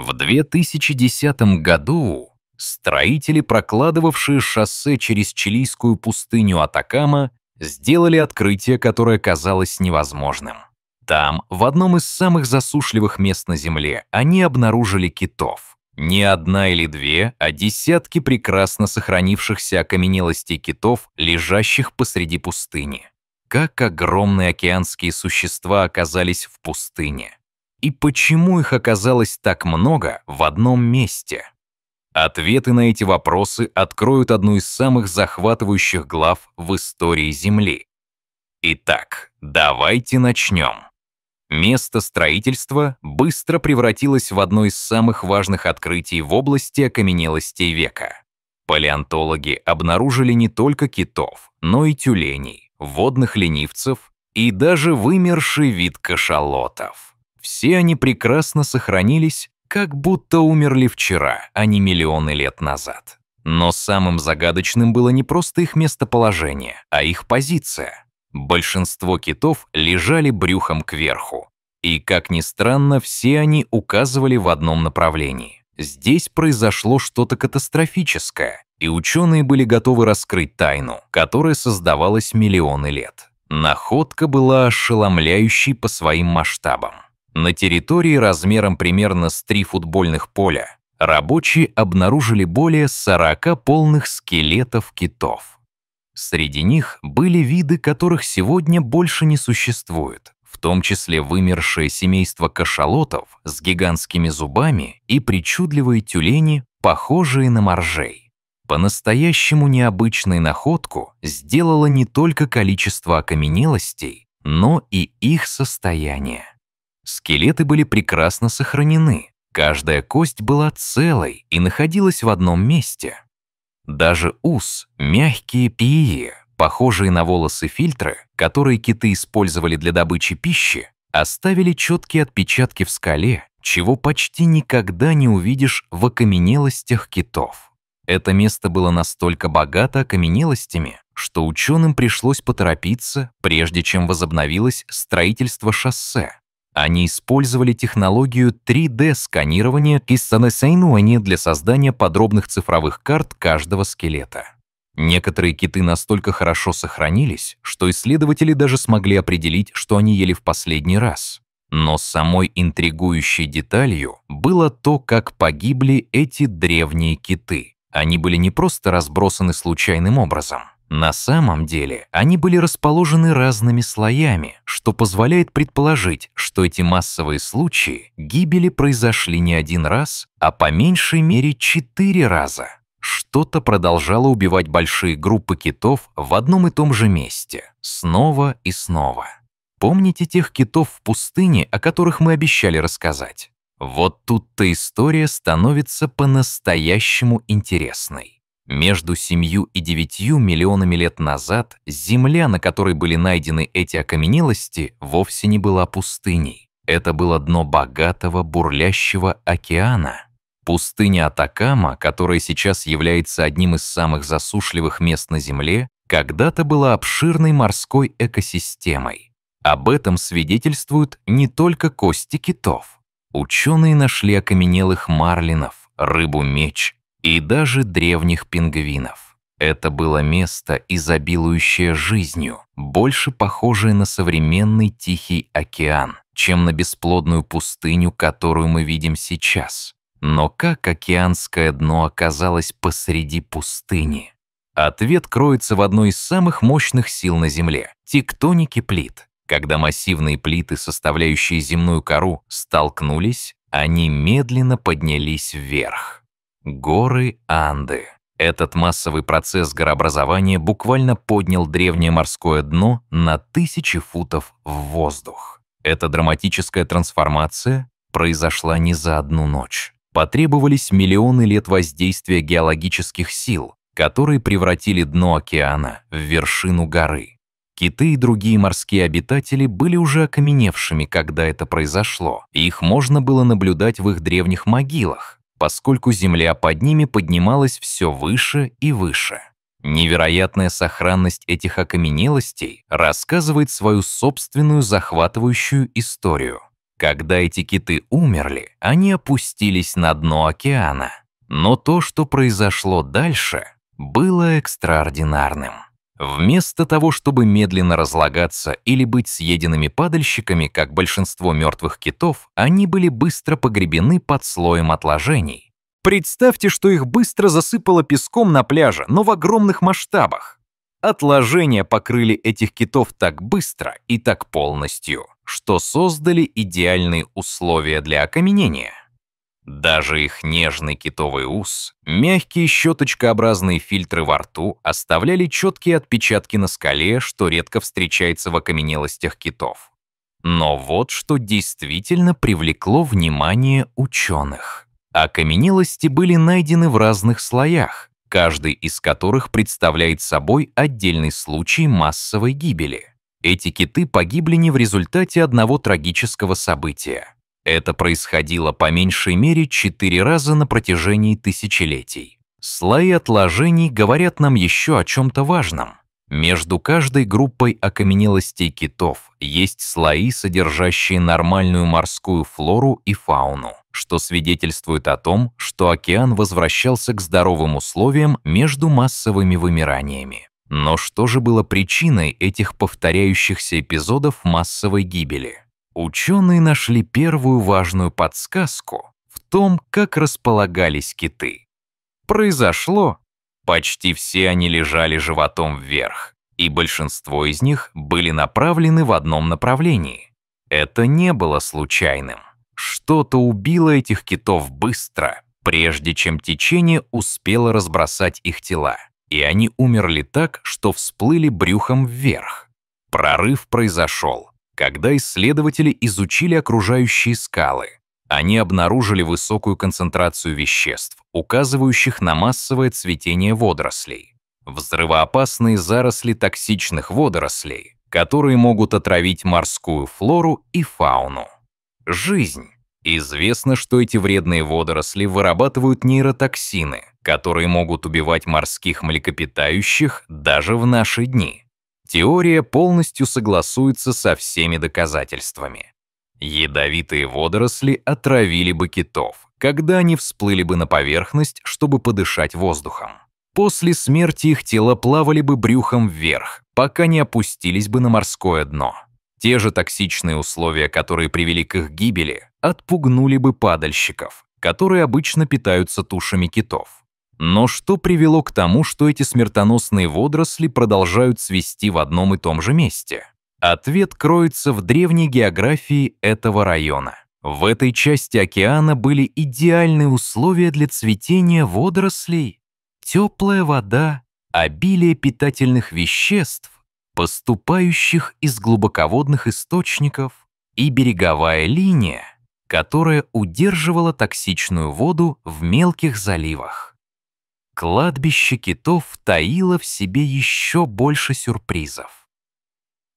В 2010 году строители, прокладывавшие шоссе через чилийскую пустыню Атакама, сделали открытие, которое казалось невозможным. Там, в одном из самых засушливых мест на Земле, они обнаружили китов. Не одна или две, а десятки прекрасно сохранившихся окаменелостей китов, лежащих посреди пустыни. Как огромные океанские существа оказались в пустыне. И почему их оказалось так много в одном месте? Ответы на эти вопросы откроют одну из самых захватывающих глав в истории Земли. Итак, давайте начнем. Место строительства быстро превратилось в одно из самых важных открытий в области окаменелостей века. Палеонтологи обнаружили не только китов, но и тюленей, водных ленивцев и даже вымерший вид кашалотов. Все они прекрасно сохранились, как будто умерли вчера, а не миллионы лет назад. Но самым загадочным было не просто их местоположение, а их позиция. Большинство китов лежали брюхом кверху. И, как ни странно, все они указывали в одном направлении. Здесь произошло что-то катастрофическое, и ученые были готовы раскрыть тайну, которая создавалась миллионы лет. Находка была ошеломляющей по своим масштабам. На территории размером примерно с три футбольных поля рабочие обнаружили более 40 полных скелетов китов. Среди них были виды, которых сегодня больше не существует, в том числе вымершее семейство кашалотов с гигантскими зубами и причудливые тюлени, похожие на моржей. По-настоящему необычной находку сделало не только количество окаменелостей, но и их состояние. Скелеты были прекрасно сохранены, каждая кость была целой и находилась в одном месте. Даже ус, мягкие пии, похожие на волосы фильтры, которые киты использовали для добычи пищи, оставили четкие отпечатки в скале, чего почти никогда не увидишь в окаменелостях китов. Это место было настолько богато окаменелостями, что ученым пришлось поторопиться, прежде чем возобновилось строительство шоссе, они использовали технологию 3D-сканирования и санэсайнуания для создания подробных цифровых карт каждого скелета. Некоторые киты настолько хорошо сохранились, что исследователи даже смогли определить, что они ели в последний раз. Но самой интригующей деталью было то, как погибли эти древние киты. Они были не просто разбросаны случайным образом. На самом деле они были расположены разными слоями, что позволяет предположить, что эти массовые случаи гибели произошли не один раз, а по меньшей мере четыре раза. Что-то продолжало убивать большие группы китов в одном и том же месте, снова и снова. Помните тех китов в пустыне, о которых мы обещали рассказать? Вот тут-то история становится по-настоящему интересной. Между семью и девятью миллионами лет назад земля, на которой были найдены эти окаменелости, вовсе не была пустыней. Это было дно богатого, бурлящего океана. Пустыня Атакама, которая сейчас является одним из самых засушливых мест на Земле, когда-то была обширной морской экосистемой. Об этом свидетельствуют не только кости китов. Ученые нашли окаменелых марлинов, рыбу-меч, и даже древних пингвинов. Это было место, изобилующее жизнью, больше похожее на современный Тихий океан, чем на бесплодную пустыню, которую мы видим сейчас. Но как океанское дно оказалось посреди пустыни? Ответ кроется в одной из самых мощных сил на Земле — тектонике плит. Когда массивные плиты, составляющие земную кору, столкнулись, они медленно поднялись вверх. Горы Анды. Этот массовый процесс горообразования буквально поднял древнее морское дно на тысячи футов в воздух. Эта драматическая трансформация произошла не за одну ночь. Потребовались миллионы лет воздействия геологических сил, которые превратили дно океана в вершину горы. Киты и другие морские обитатели были уже окаменевшими, когда это произошло, их можно было наблюдать в их древних могилах, поскольку земля под ними поднималась все выше и выше. Невероятная сохранность этих окаменелостей рассказывает свою собственную захватывающую историю. Когда эти киты умерли, они опустились на дно океана. Но то, что произошло дальше, было экстраординарным. Вместо того, чтобы медленно разлагаться или быть съеденными падальщиками, как большинство мертвых китов, они были быстро погребены под слоем отложений. Представьте, что их быстро засыпало песком на пляже, но в огромных масштабах. Отложения покрыли этих китов так быстро и так полностью, что создали идеальные условия для окаменения. Даже их нежный китовый ус, мягкие щеточкообразные фильтры во рту оставляли четкие отпечатки на скале, что редко встречается в окаменелостях китов. Но вот что действительно привлекло внимание ученых. Окаменелости были найдены в разных слоях, каждый из которых представляет собой отдельный случай массовой гибели. Эти киты погибли не в результате одного трагического события. Это происходило по меньшей мере четыре раза на протяжении тысячелетий. Слои отложений говорят нам еще о чем-то важном. Между каждой группой окаменелостей китов есть слои, содержащие нормальную морскую флору и фауну, что свидетельствует о том, что океан возвращался к здоровым условиям между массовыми вымираниями. Но что же было причиной этих повторяющихся эпизодов массовой гибели? Ученые нашли первую важную подсказку в том, как располагались киты. Произошло. Почти все они лежали животом вверх, и большинство из них были направлены в одном направлении. Это не было случайным. Что-то убило этих китов быстро, прежде чем течение успело разбросать их тела, и они умерли так, что всплыли брюхом вверх. Прорыв произошел, когда исследователи изучили окружающие скалы, они обнаружили высокую концентрацию веществ, указывающих на массовое цветение водорослей, взрывоопасные заросли токсичных водорослей, которые могут отравить морскую флору и фауну. Жизнь. Известно, что эти вредные водоросли вырабатывают нейротоксины, которые могут убивать морских млекопитающих даже в наши дни теория полностью согласуется со всеми доказательствами. Ядовитые водоросли отравили бы китов, когда они всплыли бы на поверхность, чтобы подышать воздухом. После смерти их тела плавали бы брюхом вверх, пока не опустились бы на морское дно. Те же токсичные условия, которые привели к их гибели, отпугнули бы падальщиков, которые обычно питаются тушами китов. Но что привело к тому, что эти смертоносные водоросли продолжают свисти в одном и том же месте? Ответ кроется в древней географии этого района. В этой части океана были идеальные условия для цветения водорослей. Теплая вода, обилие питательных веществ, поступающих из глубоководных источников и береговая линия, которая удерживала токсичную воду в мелких заливах. Кладбище китов таило в себе еще больше сюрпризов.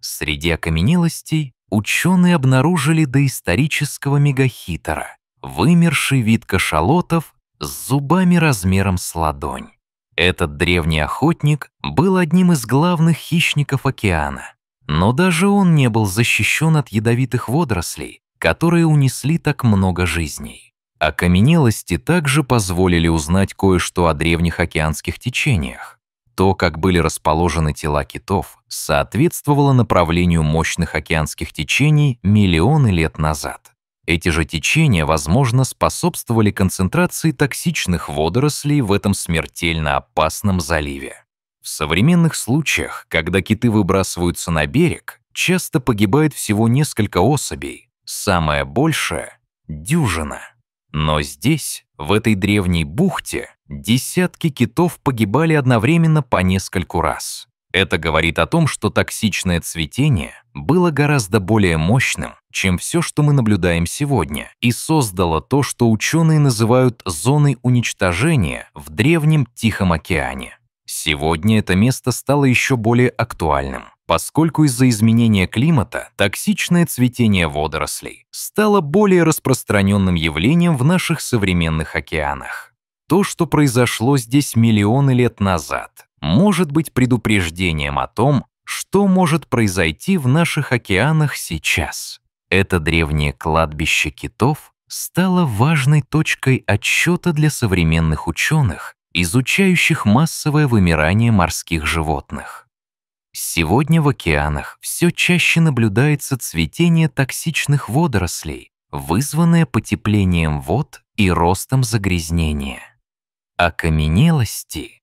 Среди окаменелостей ученые обнаружили доисторического мегахитера, вымерший вид кашалотов с зубами размером с ладонь. Этот древний охотник был одним из главных хищников океана, но даже он не был защищен от ядовитых водорослей, которые унесли так много жизней. Окаменелости также позволили узнать кое-что о древних океанских течениях. То, как были расположены тела китов, соответствовало направлению мощных океанских течений миллионы лет назад. Эти же течения, возможно, способствовали концентрации токсичных водорослей в этом смертельно опасном заливе. В современных случаях, когда киты выбрасываются на берег, часто погибает всего несколько особей, самое большее – дюжина. Но здесь, в этой древней бухте, десятки китов погибали одновременно по нескольку раз. Это говорит о том, что токсичное цветение было гораздо более мощным, чем все, что мы наблюдаем сегодня, и создало то, что ученые называют зоной уничтожения в древнем Тихом океане. Сегодня это место стало еще более актуальным поскольку из-за изменения климата токсичное цветение водорослей стало более распространенным явлением в наших современных океанах. То, что произошло здесь миллионы лет назад, может быть предупреждением о том, что может произойти в наших океанах сейчас. Это древнее кладбище китов стало важной точкой отсчета для современных ученых, изучающих массовое вымирание морских животных. Сегодня в океанах все чаще наблюдается цветение токсичных водорослей, вызванное потеплением вод и ростом загрязнения. Окаменелости.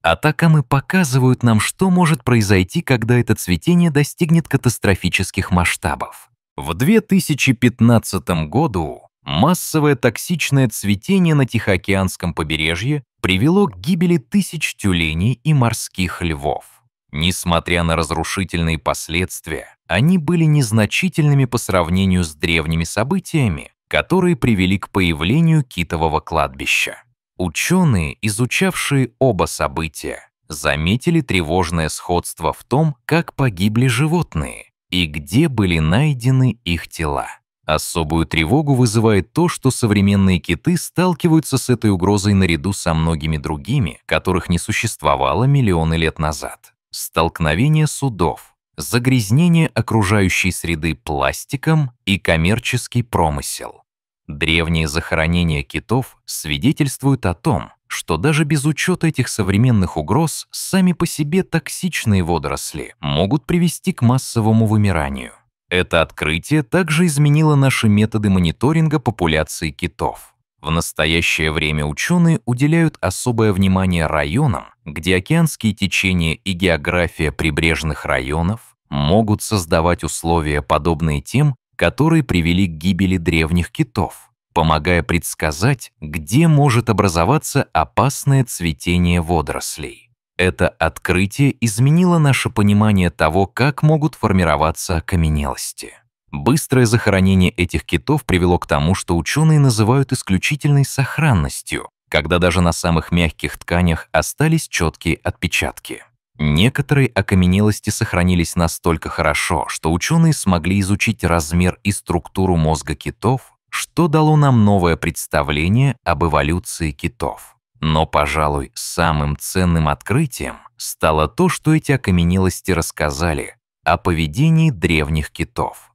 Атакамы показывают нам, что может произойти, когда это цветение достигнет катастрофических масштабов. В 2015 году массовое токсичное цветение на Тихоокеанском побережье привело к гибели тысяч тюленей и морских львов. Несмотря на разрушительные последствия, они были незначительными по сравнению с древними событиями, которые привели к появлению китового кладбища. Ученые, изучавшие оба события, заметили тревожное сходство в том, как погибли животные и где были найдены их тела. Особую тревогу вызывает то, что современные киты сталкиваются с этой угрозой наряду со многими другими, которых не существовало миллионы лет назад столкновение судов, загрязнение окружающей среды пластиком и коммерческий промысел. Древние захоронения китов свидетельствуют о том, что даже без учета этих современных угроз сами по себе токсичные водоросли могут привести к массовому вымиранию. Это открытие также изменило наши методы мониторинга популяции китов. В настоящее время ученые уделяют особое внимание районам, где океанские течения и география прибрежных районов могут создавать условия, подобные тем, которые привели к гибели древних китов, помогая предсказать, где может образоваться опасное цветение водорослей. Это открытие изменило наше понимание того, как могут формироваться окаменелости. Быстрое захоронение этих китов привело к тому, что ученые называют исключительной сохранностью, когда даже на самых мягких тканях остались четкие отпечатки. Некоторые окаменелости сохранились настолько хорошо, что ученые смогли изучить размер и структуру мозга китов, что дало нам новое представление об эволюции китов. Но, пожалуй, самым ценным открытием стало то, что эти окаменелости рассказали о поведении древних китов.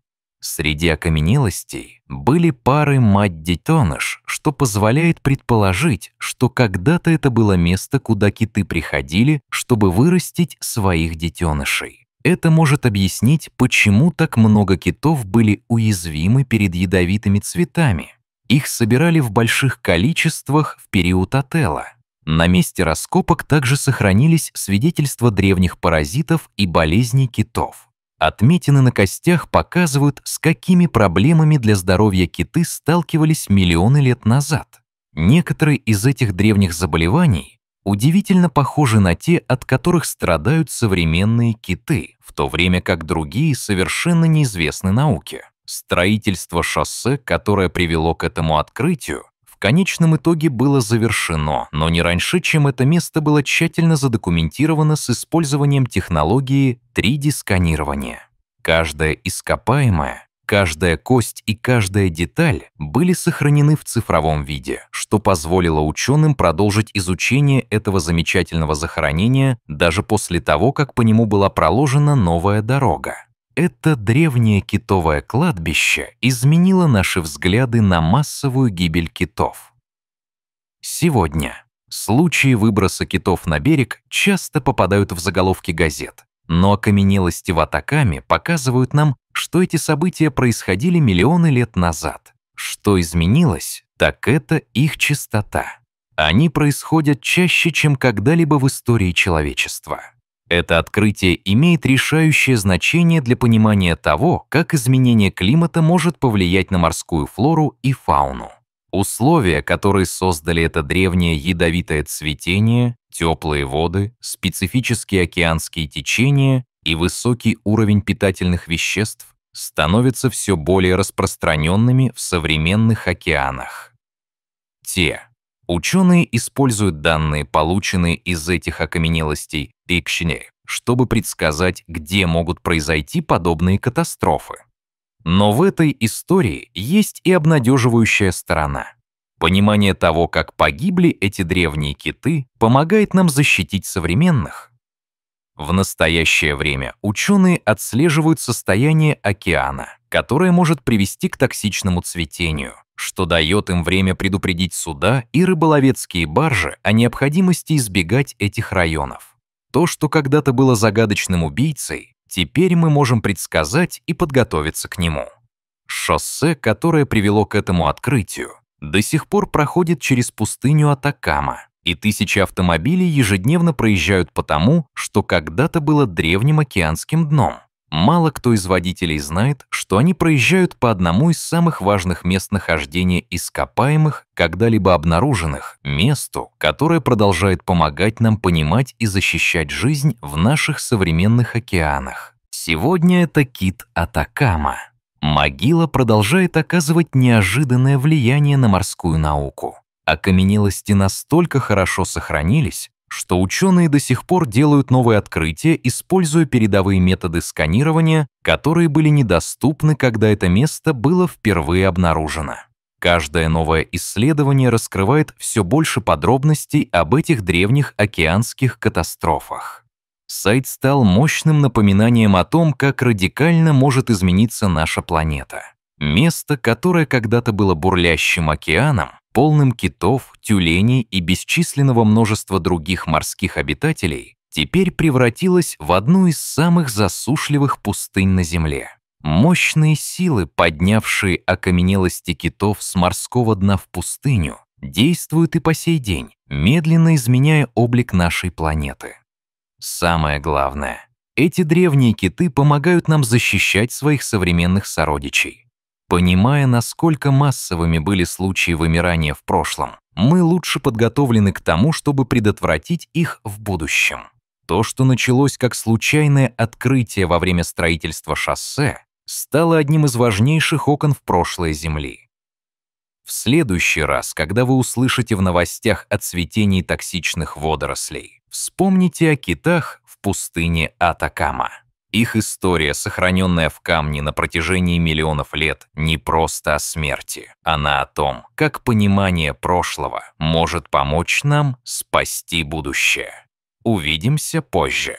Среди окаменелостей были пары мать-детеныш, что позволяет предположить, что когда-то это было место, куда киты приходили, чтобы вырастить своих детенышей. Это может объяснить, почему так много китов были уязвимы перед ядовитыми цветами. Их собирали в больших количествах в период отела. На месте раскопок также сохранились свидетельства древних паразитов и болезней китов. Отметины на костях показывают, с какими проблемами для здоровья киты сталкивались миллионы лет назад. Некоторые из этих древних заболеваний удивительно похожи на те, от которых страдают современные киты, в то время как другие совершенно неизвестны науке. Строительство шоссе, которое привело к этому открытию, конечном итоге было завершено, но не раньше, чем это место было тщательно задокументировано с использованием технологии 3D-сканирования. Каждое ископаемое, каждая кость и каждая деталь были сохранены в цифровом виде, что позволило ученым продолжить изучение этого замечательного захоронения даже после того, как по нему была проложена новая дорога. Это древнее китовое кладбище изменило наши взгляды на массовую гибель китов. Сегодня случаи выброса китов на берег часто попадают в заголовки газет, но окаменелости в Атакаме показывают нам, что эти события происходили миллионы лет назад. Что изменилось, так это их частота. Они происходят чаще, чем когда-либо в истории человечества. Это открытие имеет решающее значение для понимания того, как изменение климата может повлиять на морскую флору и фауну. Условия, которые создали это древнее ядовитое цветение, теплые воды, специфические океанские течения и высокий уровень питательных веществ, становятся все более распространенными в современных океанах. Те, Ученые используют данные, полученные из этих окаменелостей пекщине, чтобы предсказать, где могут произойти подобные катастрофы. Но в этой истории есть и обнадеживающая сторона. Понимание того, как погибли эти древние киты, помогает нам защитить современных. В настоящее время ученые отслеживают состояние океана, которое может привести к токсичному цветению что дает им время предупредить суда и рыболовецкие баржи о необходимости избегать этих районов. То, что когда-то было загадочным убийцей, теперь мы можем предсказать и подготовиться к нему. Шоссе, которое привело к этому открытию, до сих пор проходит через пустыню Атакама, и тысячи автомобилей ежедневно проезжают по тому, что когда-то было древним океанским дном, Мало кто из водителей знает, что они проезжают по одному из самых важных мест нахождения ископаемых, когда-либо обнаруженных, месту, которое продолжает помогать нам понимать и защищать жизнь в наших современных океанах. Сегодня это кит Атакама. Могила продолжает оказывать неожиданное влияние на морскую науку. Окаменелости настолько хорошо сохранились, что ученые до сих пор делают новые открытия, используя передовые методы сканирования, которые были недоступны, когда это место было впервые обнаружено. Каждое новое исследование раскрывает все больше подробностей об этих древних океанских катастрофах. Сайт стал мощным напоминанием о том, как радикально может измениться наша планета. Место, которое когда-то было бурлящим океаном, полным китов, тюленей и бесчисленного множества других морских обитателей, теперь превратилась в одну из самых засушливых пустынь на Земле. Мощные силы, поднявшие окаменелости китов с морского дна в пустыню, действуют и по сей день, медленно изменяя облик нашей планеты. Самое главное, эти древние киты помогают нам защищать своих современных сородичей. Понимая, насколько массовыми были случаи вымирания в прошлом, мы лучше подготовлены к тому, чтобы предотвратить их в будущем. То, что началось как случайное открытие во время строительства шоссе, стало одним из важнейших окон в прошлое Земли. В следующий раз, когда вы услышите в новостях о цветении токсичных водорослей, вспомните о китах в пустыне Атакама. Их история, сохраненная в камне на протяжении миллионов лет, не просто о смерти. Она о том, как понимание прошлого может помочь нам спасти будущее. Увидимся позже.